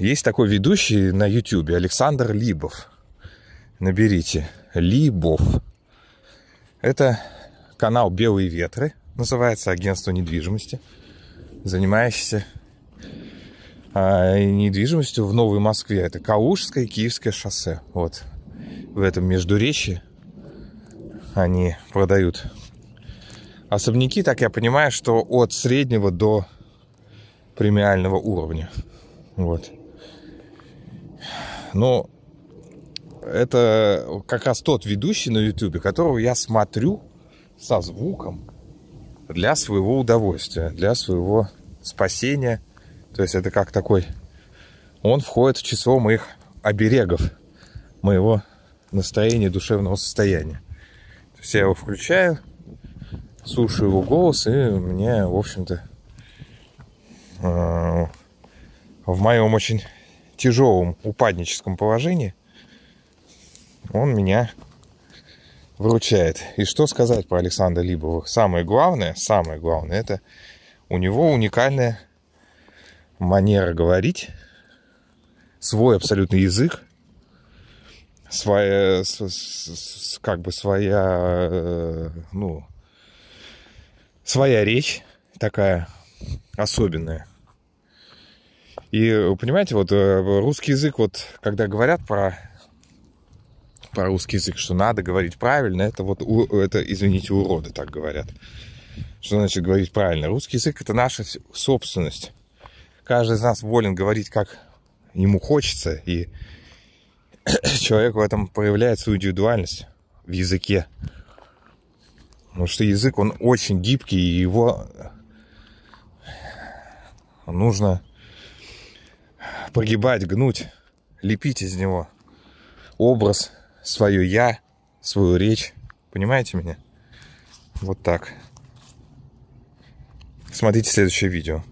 Есть такой ведущий на YouTube, Александр Либов. Наберите. Либов. Это канал «Белые ветры», называется агентство недвижимости, занимающееся а, недвижимостью в Новой Москве. Это Калужское и Киевское шоссе. Вот в этом междуречии они продают особняки, так я понимаю, что от среднего до премиального уровня. Вот но это как раз тот ведущий на YouTube, которого я смотрю со звуком для своего удовольствия, для своего спасения. То есть это как такой... Он входит в число моих оберегов, моего настроения, душевного состояния. То есть я его включаю, слушаю его голос, и мне, в общем-то, э, в моем очень тяжелом упадническом положении, он меня выручает. И что сказать про Александра Либовых? Самое главное, самое главное, это у него уникальная манера говорить, свой абсолютный язык, своя, как бы своя, э, ну, своя речь такая особенная. И, э, понимаете, вот э, русский язык, вот когда говорят про про русский язык, что надо говорить правильно, это вот, это, извините, уроды так говорят. Что значит говорить правильно? Русский язык – это наша собственность. Каждый из нас волен говорить, как ему хочется, и человек в этом проявляет свою индивидуальность в языке. Потому что язык, он очень гибкий, и его нужно прогибать, гнуть, лепить из него образ, свое «я», свою речь. Понимаете меня? Вот так. Смотрите следующее видео.